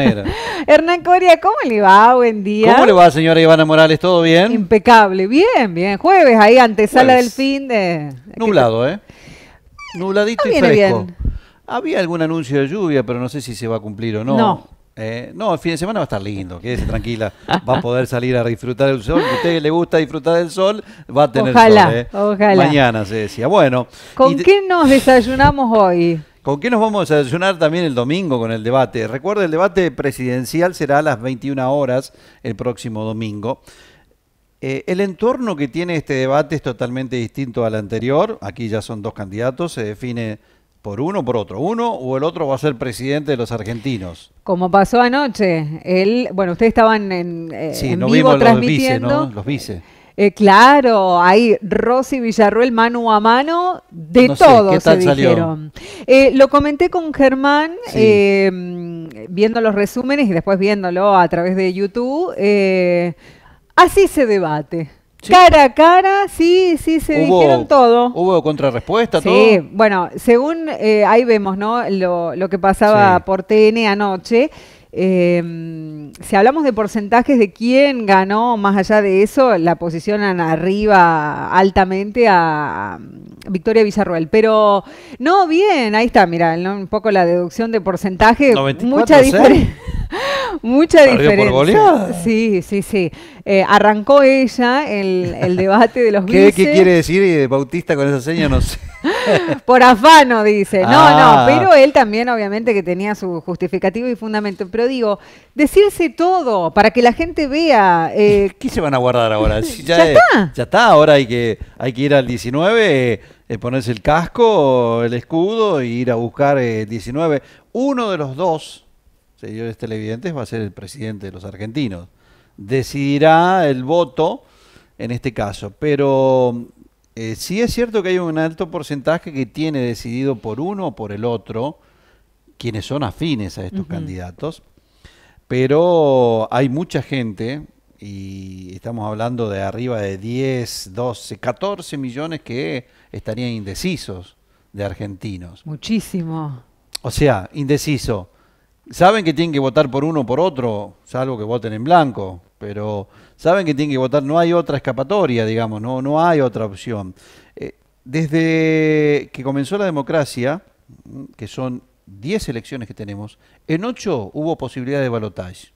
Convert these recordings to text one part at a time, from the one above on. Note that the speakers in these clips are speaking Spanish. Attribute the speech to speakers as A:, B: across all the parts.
A: Hernán Coria, ¿cómo le va? Buen día. ¿Cómo le
B: va, señora Ivana Morales? ¿Todo bien?
A: Impecable, bien, bien. Jueves ahí, antesala del fin de...
B: Nublado, ¿eh? Nubladito y fresco. Bien. Había algún anuncio de lluvia, pero no sé si se va a cumplir o no. No. Eh, no, el fin de semana va a estar lindo, quédese tranquila, va a poder salir a disfrutar el sol. Si a usted le gusta disfrutar del sol, va a tener ojalá, sol. ¿eh? Ojalá. Mañana se decía. Bueno. ¿Con
A: qué nos desayunamos hoy?
B: ¿Con qué nos vamos a desayunar también el domingo con el debate? Recuerda, el debate presidencial será a las 21 horas el próximo domingo. Eh, el entorno que tiene este debate es totalmente distinto al anterior. Aquí ya son dos candidatos, se define por uno, o por otro. Uno o el otro va a ser presidente de los argentinos.
A: Como pasó anoche. Él, bueno, ustedes estaban en, eh, vivo vimos transmitiendo. Los vice, Los vice. Eh, claro, ahí Rosy Villarruel mano a mano, de todo se dijeron. Eh, lo comenté con Germán, em, viendo los resúmenes y después viéndolo a través de YouTube. Eh, así se debate. Cara a cara, sí, sí, se dijeron todo.
B: Hubo contrarrespuesta, todo. Sí,
A: bueno, según ahí vemos, ¿no? Lo, que pasaba por TN anoche. Eh, si hablamos de porcentajes de quién ganó, más allá de eso, la posicionan arriba altamente a mm, Victoria Villarroel. Pero no, bien, ahí está, mira, un poco la deducción de porcentaje. mucha diferencia. Mucha diferencia. Sí, sí, sí. Eh, arrancó ella el, el, debate de los ¿Qué, ¿Qué quiere
B: decir eh, Bautista con esa seña? No sé.
A: por afano, dice. No, no, ah. pero él también, obviamente, que tenía su justificativo y fundamento. Pero digo, decirse todo para que la gente vea. Eh, ¿Qué se van a
B: guardar ahora? ya, está. Ya está, ahora hay que, hay que ir al 19. ponerse el casco, el escudo e ir a buscar el 19. Uno de los dos, señores televidentes, va a ser el presidente de los argentinos. Decidirá el voto en este caso, pero eh, sí es cierto que hay un alto porcentaje que tiene decidido por uno o por el otro, quienes son afines a estos candidatos, pero hay mucha gente, y estamos hablando de arriba de 10, 12, 14 millones que estarían indecisos de argentinos.
A: Muchísimo.
B: O sea, indeciso saben que tienen que votar por uno o por otro, salvo que voten en blanco, pero saben que tienen que votar, no hay otra escapatoria, digamos, no, no hay otra opción. Eh, desde que comenzó la democracia, que son 10 elecciones que tenemos, en 8 hubo posibilidad de balotaje.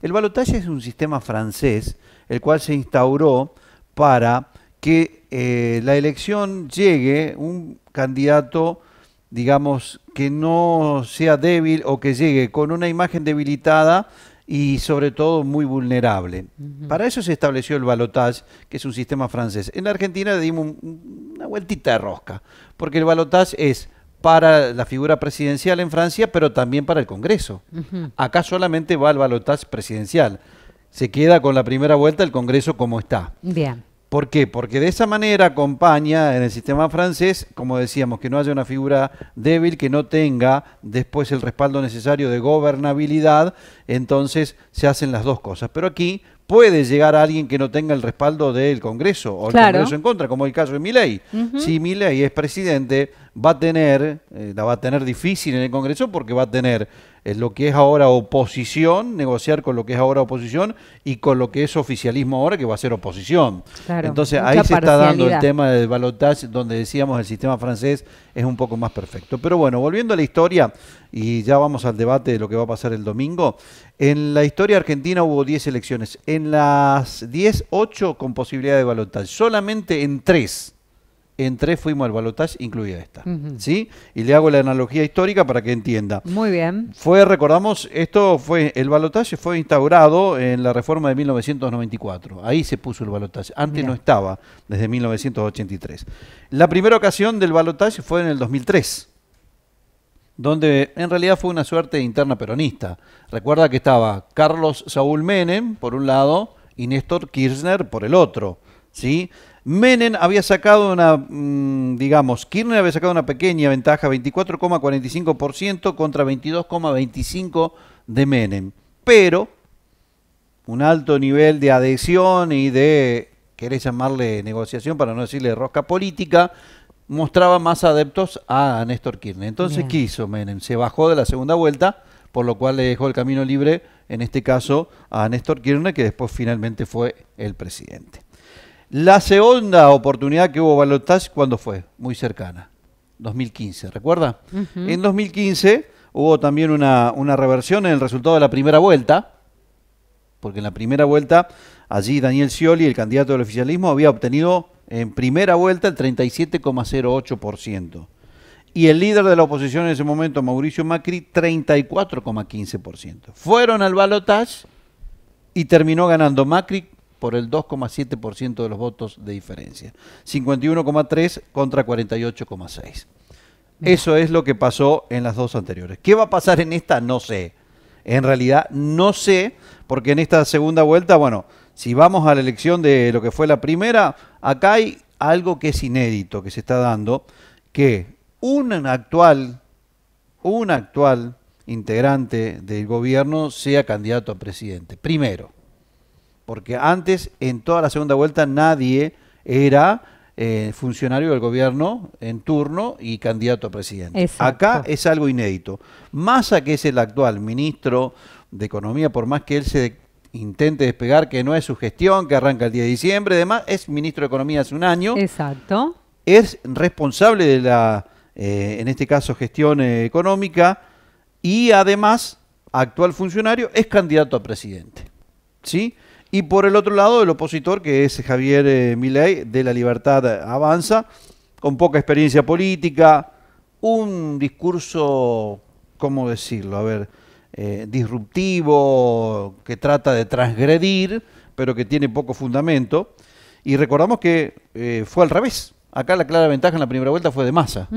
B: El balotaje es un sistema francés, el cual se instauró para que eh, la elección llegue un candidato digamos, que no sea débil o que llegue con una imagen debilitada y sobre todo muy vulnerable. Para eso se estableció el balotage, que es un sistema francés. En Argentina le dimos una vueltita de rosca, porque el balotage es para la figura presidencial en Francia, pero también para el Congreso. Acá solamente va el balotage presidencial. Se queda con la primera vuelta el Congreso como está. Bien. ¿Por qué? Porque de esa manera acompaña en el sistema francés, como decíamos, que no haya una figura débil, que no tenga después el respaldo necesario de gobernabilidad, entonces se hacen las dos cosas. Pero aquí puede llegar alguien que no tenga el respaldo del Congreso o el Congreso en contra, como el caso de Milei. Si Milei es presidente, va a tener, eh, la va a tener difícil en el Congreso porque va a tener es lo que es ahora oposición, negociar con lo que es ahora oposición y con lo que es oficialismo ahora, que va a ser oposición. Entonces ahí se está dando el tema del balotaje, donde decíamos el sistema francés es un poco más perfecto. Pero bueno, volviendo a la historia, y ya vamos al debate de lo que va a pasar el domingo, en la historia argentina hubo 10 elecciones, en las 10, 8 con posibilidad de balotaje, solamente en 3 en tres fuimos al balotaje, incluida esta. ¿sí? Y le hago la analogía histórica para que entienda.
A: Muy bien.
B: Fue, recordamos, esto fue, el balotaje fue instaurado en la reforma de 1994. Ahí se puso el balotaje. Antes no estaba, desde 1983. La primera ocasión del balotaje fue en el 2003 donde en realidad fue una suerte interna peronista. Recuerda que estaba Carlos Saúl Menem por un lado y Néstor Kirchner por el otro. ¿sí? Menem había sacado una, mm, digamos, Kirchner había sacado una pequeña ventaja, 24,45% contra 22,25% de Menem. Pero un alto nivel de adhesión y de, querer llamarle negociación para no decirle rosca política, mostraba más adeptos a Néstor Kirchner. Entonces, quiso ¿qué hizo Menem? Se bajó de la segunda vuelta, por lo cual le dejó el camino libre, en este caso, a Néstor Kirchner, que después finalmente fue el presidente. La segunda oportunidad que hubo balotage, ¿cuándo fue? Muy cercana, 2015, ¿recuerda? En 2015 hubo también una, una reversión en el resultado de la primera vuelta, porque en la primera vuelta allí Daniel Scioli, el candidato del oficialismo, había obtenido en primera vuelta el 37,08%. Y el líder de la oposición en ese momento, Mauricio Macri, 34,15%. Fueron al balotage y terminó ganando Macri por el 2,7% de los votos de diferencia. 51,3 contra 48,6. Eso es lo que pasó en las dos anteriores. ¿Qué va a pasar en esta? No sé. En realidad no sé, porque en esta segunda vuelta, bueno, si vamos a la elección de lo que fue la primera, acá hay algo que es inédito, que se está dando, que un actual, un actual integrante del gobierno sea candidato a presidente. Primero porque antes en toda la segunda vuelta nadie era eh, funcionario del gobierno en turno y candidato a presidente. Acá es algo inédito. Más a que es el actual ministro de Economía, por más que él se intente despegar que no es su gestión, que arranca el 10 de diciembre, además es ministro de Economía hace un año. Exacto. Es responsable de la, eh, en este caso, gestión eh, económica y además, actual funcionario, es candidato a presidente. ¿Sí? Y por el otro lado, el opositor, que es Javier eh, Milei, de la Libertad Avanza, con poca experiencia política, un discurso, ¿cómo decirlo? A ver, eh, disruptivo, que trata de transgredir, pero que tiene poco fundamento. Y recordamos que eh, fue al revés. Acá la clara ventaja en la primera vuelta fue de masa,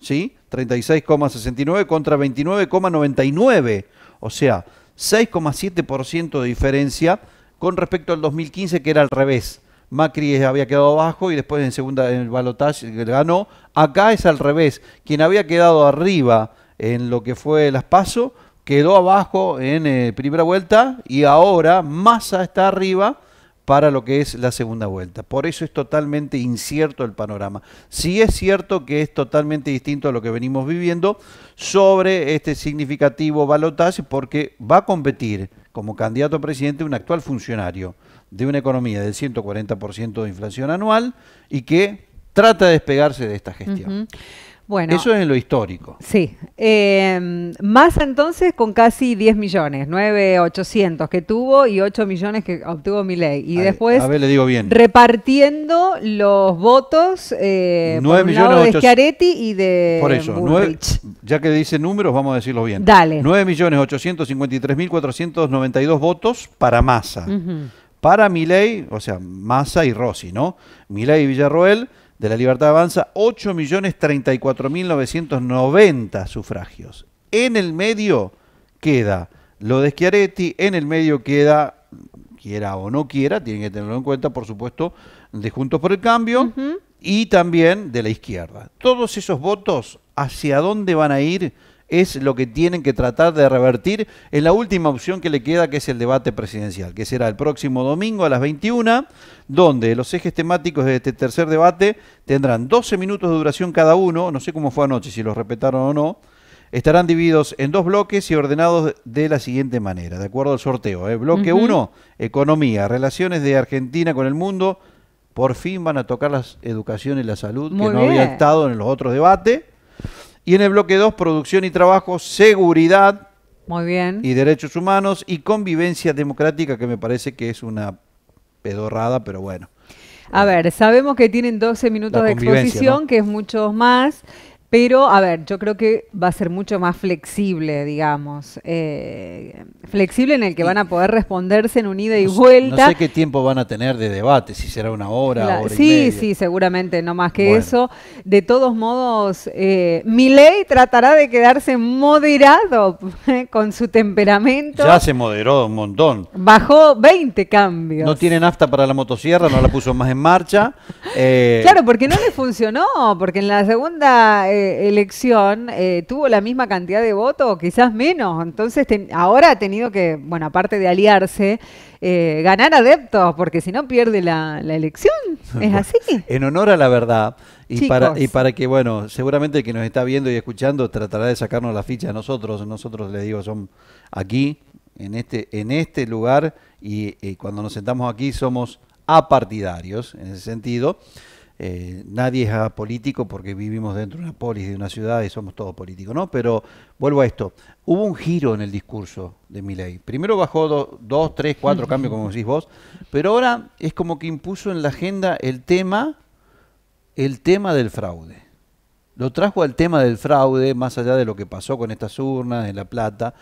B: ¿sí? 36,69 contra 29,99, o sea, 6,7% de diferencia con respecto al 2015 que era al revés. Macri había quedado abajo y después en segunda en el balotaje ganó. Acá es al revés. Quien había quedado arriba en lo que fue las PASO quedó abajo en eh, primera vuelta y ahora Massa está arriba para lo que es la segunda vuelta. Por eso es totalmente incierto el panorama. Sí es cierto que es totalmente distinto a lo que venimos viviendo sobre este significativo balotaje porque va a competir como candidato a presidente un actual funcionario de una economía del 140% de inflación anual y que trata de despegarse de esta gestión. Eso es en lo histórico.
A: Sí. Eh, más entonces con casi 10 millones, 9.800 que tuvo y 8 millones que obtuvo Milei. Y después, ver, le digo bien. repartiendo los votos eh, de Schiaretti y de Por eso,
B: ya que dice números, vamos a decirlo bien. Dale. 9.853.492 votos para Massa. Para Milei, o sea, Massa y Rossi, ¿no? Milei y Villarroel de la Libertad Avanza 8.034.990 sufragios. En el medio queda lo de Schiaretti, en el medio queda, quiera o no quiera, tienen que tenerlo en cuenta, por supuesto, de Juntos por el Cambio y también de la izquierda. Todos esos votos, ¿hacia dónde van a ir? es lo que tienen que tratar de revertir en la última opción que le queda, que es el debate presidencial, que será el próximo domingo a las 21, donde los ejes temáticos de este tercer debate tendrán 12 minutos de duración cada uno, no sé cómo fue anoche, si los respetaron o no, estarán divididos en dos bloques y ordenados de la siguiente manera, de acuerdo al sorteo. ¿eh? Bloque 1, economía, relaciones de Argentina con el mundo. Por fin van a tocar la educación y la salud, que no había estado en los otros debates. Y en el bloque 2, producción y trabajo, seguridad. Y derechos humanos y convivencia democrática, que me parece que es una pedorrada, pero bueno.
A: A ver, sabemos que tienen 12 minutos de exposición, que es mucho más. Pero, a ver, yo creo que va a ser mucho más flexible, digamos. Eh, flexible en el que van a poder responderse en un ida y vuelta. no sé qué
B: tiempo van a tener de debate, si será una hora, hora sí, Sí,
A: seguramente, no más que eso. De todos modos, eh, tratará de quedarse moderado eh, con su temperamento. Ya
B: se moderó un montón.
A: Bajó 20 cambios. No tiene
B: nafta para la motosierra, no la puso más en marcha. Claro, eh,
A: porque no le funcionó, porque en la segunda eh, elección eh, tuvo la misma cantidad de votos, quizás menos. Entonces ahora ha tenido que, bueno, aparte de aliarse, eh, ganar adeptos, porque si no pierde la, elección. ¿Es así?
B: en honor a la verdad. Y para, y para que, bueno, seguramente que nos está viendo y escuchando tratará de sacarnos la ficha a nosotros. Nosotros, le digo, son aquí, en este, en este lugar, y, y cuando nos sentamos aquí somos apartidarios, en ese sentido. Eh, nadie es político porque vivimos dentro de una polis, de una ciudad y somos todos políticos, ¿no? Pero vuelvo a esto, hubo un giro en el discurso de Milei. Primero bajó dos, tres, cuatro cambios, como decís vos, pero ahora es como que impuso en la agenda el tema, el tema del fraude. Lo trajo al tema del fraude, más allá de lo que pasó con estas urnas en La Plata,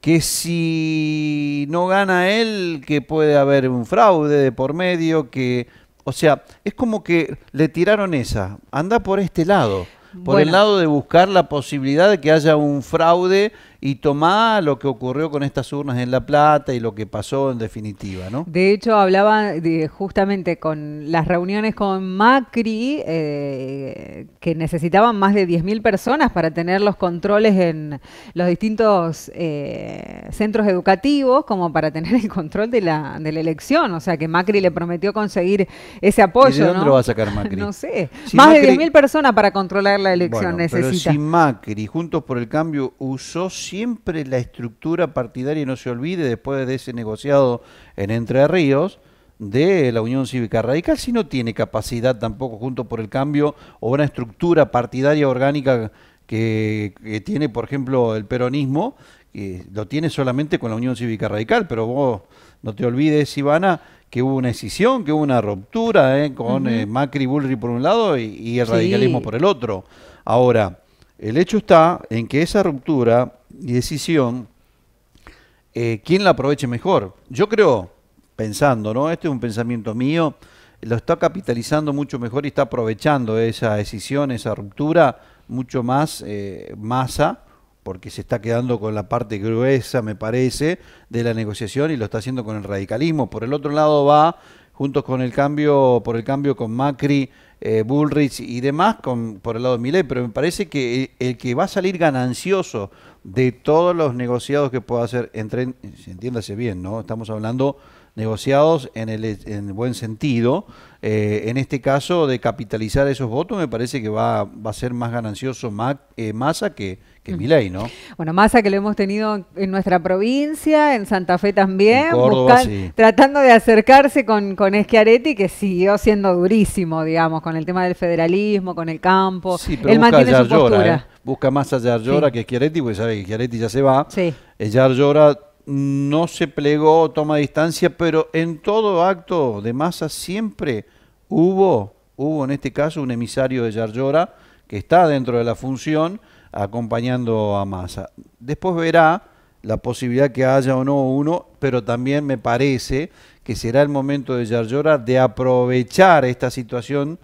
B: que si no gana él, que puede haber un fraude de por medio, que o sea, es como que le tiraron esa, anda por este lado, por el lado de buscar la posibilidad de que haya un fraude y tomá lo que ocurrió con estas urnas en La Plata y lo que pasó en definitiva,
A: ¿no? De hecho, hablaba de, justamente con las reuniones con Macri, eh, que necesitaban más de 10.000 personas para tener los controles en los distintos eh, centros educativos, como para tener el control de la, de elección. O sea, que Macri le prometió conseguir ese apoyo. ¿Y ¿De dónde lo va a sacar Macri? no sé. más de 10.000 personas para controlar la elección bueno, Pero si
B: Macri, Juntos por el Cambio, usó siempre la estructura partidaria no se olvide después de ese negociado en Entre Ríos de la Unión Cívica Radical, si no tiene capacidad tampoco junto por el cambio o una estructura partidaria orgánica que, tiene, por ejemplo, el peronismo, que lo tiene solamente con la Unión Cívica Radical, pero vos no te olvides, Ivana, que hubo una escisión, que hubo una ruptura ¿eh? con eh, Macri y Bullrich por un lado y, el radicalismo por el otro. Ahora, el hecho está en que esa ruptura y decisión, eh, ¿quién la aproveche mejor? Yo creo, pensando, ¿no? Este es un pensamiento mío, lo está capitalizando mucho mejor y está aprovechando esa decisión, esa ruptura, mucho más eh, masa, porque se está quedando con la parte gruesa, me parece, de la negociación y lo está haciendo con el radicalismo. Por el otro lado va juntos con el cambio, por el cambio con Macri, eh, Bullrich y demás, con, por el lado de Milei, pero me parece que el, que va a salir ganancioso de todos los negociados que pueda hacer, entre, entiéndase bien, ¿no? Estamos hablando negociados en el buen sentido. Eh, en este caso, de capitalizar esos votos, me parece que va, va a ser más ganancioso más, eh, Massa que, que Milei, ¿no?
A: Bueno, Massa que lo hemos tenido en nuestra provincia, en Santa Fe también, tratando de acercarse con, con Eschiaretti, que siguió siendo durísimo, digamos, con el tema del federalismo, con el campo. Sí, pero Él busca mantiene su ¿eh?
B: Busca Massa Yar que Schiaretti, porque sabe que Schiaretti ya se va. Sí. Eh, no se plegó, toma distancia, pero en todo acto de Massa siempre hubo, hubo en este caso un emisario de Yar que está dentro de la función acompañando a Massa. Después verá la posibilidad que haya o no uno, pero también me parece que será el momento de Yarlora de aprovechar esta situación,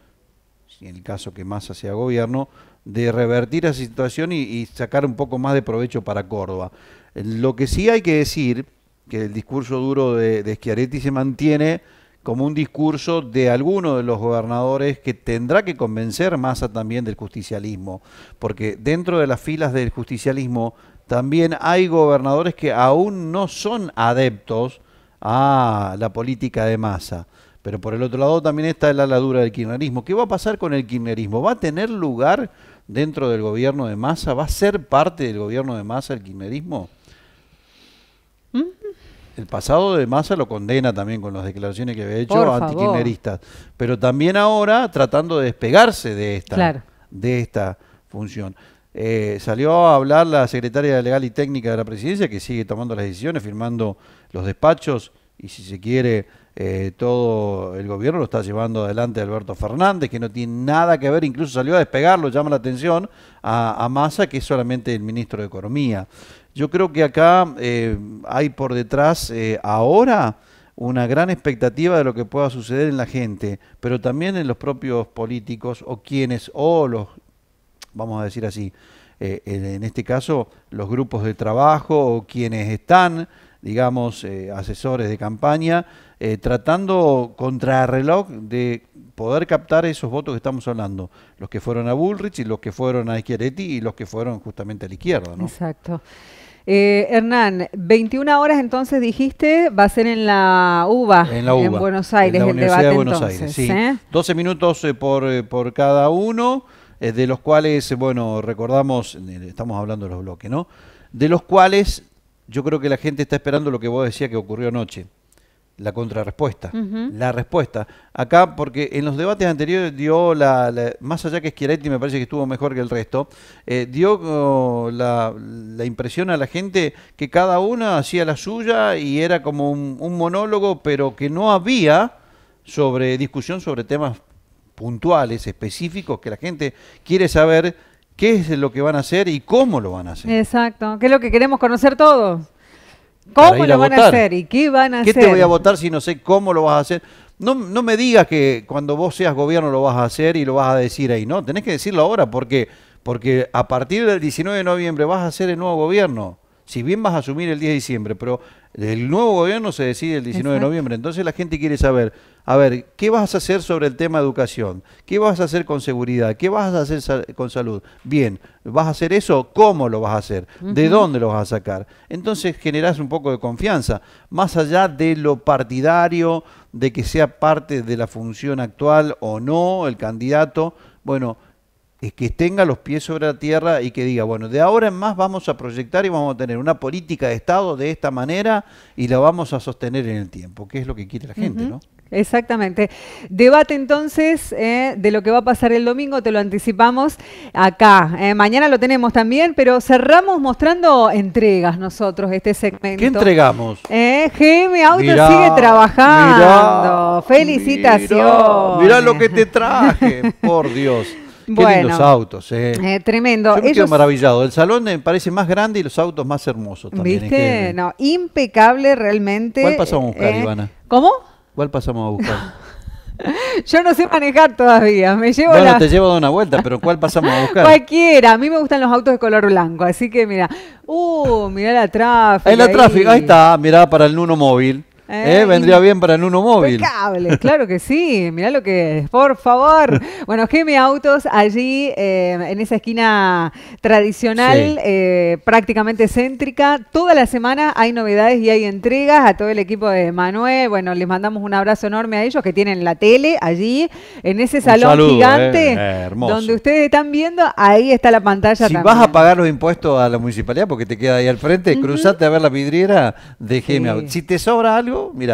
B: en el caso que Massa sea gobierno, de revertir esa situación y, sacar un poco más de provecho para Córdoba. Lo que sí hay que decir, que el discurso duro de, de Schiaretti se mantiene, como un discurso de alguno de los gobernadores que tendrá que convencer masa también del justicialismo, porque dentro de las filas del justicialismo también hay gobernadores que aún no son adeptos a la política de masa. Pero por el otro lado también está la aladura del kirchnerismo. ¿Qué va a pasar con el kirchnerismo? ¿Va a tener lugar dentro del gobierno de masa? ¿Va a ser parte del gobierno de masa el kirchnerismo? el pasado de Massa lo condena también con las declaraciones que había hecho antikirchneristas, pero también ahora tratando de despegarse de esta, de esta función. Eh, salió a hablar la secretaria legal y técnica de la presidencia, que sigue tomando las decisiones, firmando los despachos y si se quiere eh, todo el gobierno lo está llevando adelante Alberto Fernández, que no tiene nada que ver, incluso salió a despegarlo, llama la atención a, a Massa, que es solamente el ministro de Economía. Yo creo que acá eh, hay por detrás eh, ahora una gran expectativa de lo que pueda suceder en la gente, pero también en los propios políticos o quienes, o los, vamos a decir así, eh, en este caso, los grupos de trabajo o quienes están, digamos, asesores de campaña, contra el reloj de poder captar esos votos que estamos hablando, los que fueron a Bullrich y los que fueron a Schiaretti y los que fueron justamente a la
A: izquierda. ¿no? Exacto. Eh, Hernán, 21 horas entonces dijiste, va a ser en la UBA, en, Buenos Aires, el debate,
B: 12 ¿eh? minutos eh, por, por, cada uno, de los cuales, bueno, recordamos, estamos hablando de los bloques, ¿no? De los cuales yo creo que la gente está esperando lo que vos decías que ocurrió anoche la contrarrespuesta, la respuesta. Acá, porque en los debates anteriores dio la, más allá que Schiaretti me parece que estuvo mejor que el resto, eh, dio la, impresión a la gente que cada una hacía la suya y era como un, monólogo, pero que no había sobre discusión sobre temas puntuales, específicos, que la gente quiere saber qué es lo que van a hacer y cómo lo van a hacer.
A: Exacto, que es lo que queremos conocer todos. ¿Cómo lo van a hacer y qué van a hacer? ¿Qué te voy a votar
B: si no sé cómo lo vas a hacer? No, no me digas que cuando vos seas gobierno lo vas a hacer y lo vas a decir ahí, no, tenés que decirlo ahora porque, porque a partir del 19 de noviembre vas a ser el nuevo gobierno si bien vas a asumir el 10 de diciembre, pero el nuevo gobierno se decide el 19 de noviembre, entonces la gente quiere saber, a ver, ¿qué vas a hacer sobre el tema educación? ¿Qué vas a hacer con seguridad? ¿Qué vas a hacer con salud? Bien, ¿vas a hacer eso? ¿Cómo lo vas a hacer? ¿De dónde lo vas a sacar? Entonces generas un poco de confianza, más allá de lo partidario, de que sea parte de la función actual o no el candidato, bueno, es que tenga los pies sobre la tierra y que diga, bueno, de ahora en más vamos a proyectar y vamos a tener una política de Estado de esta manera y la vamos a sostener en el tiempo, que es lo que quiere la gente, ¿no?
A: Exactamente. Debate entonces eh, de lo que va a pasar el domingo, te lo anticipamos acá. Eh. mañana lo tenemos también, pero cerramos mostrando entregas nosotros este segmento. ¿Qué entregamos? Eh, GM Auto sigue trabajando. felicitación Felicitaciones. mirá lo que
B: te traje, por Dios. Bueno, autos, eh.
A: Eh, tremendo. Yo maravillado.
B: El salón me eh, parece más grande y los autos más hermosos también.
A: impecable realmente. ¿Cuál pasamos a buscar, Ivana? ¿Cómo?
B: ¿Cuál pasamos a buscar?
A: Yo no sé manejar todavía. Me llevo bueno, te
B: llevo de una vuelta, pero ¿cuál pasamos a buscar?
A: Cualquiera. A mí me gustan los autos de color blanco, así que mira. Uh, mira la tráfico el la ahí
B: está, mirá para el Nuno móvil.
A: ¿Eh? Eh, vendría bien
B: para en uno Móvil.
A: claro que sí. Mirá lo que es, por favor. Bueno, Gemi Autos allí eh, en esa esquina tradicional, prácticamente céntrica. Toda la semana hay novedades y hay entregas a todo el equipo de Manuel. Bueno, les mandamos un abrazo enorme a ellos que tienen la tele allí en ese salón gigante donde ustedes están viendo. Ahí está la pantalla. Si vas a
B: pagar los impuestos a la municipalidad porque te queda ahí al frente, cruzate a ver la vidriera de Gemi Autos. Si te sobra algo mira,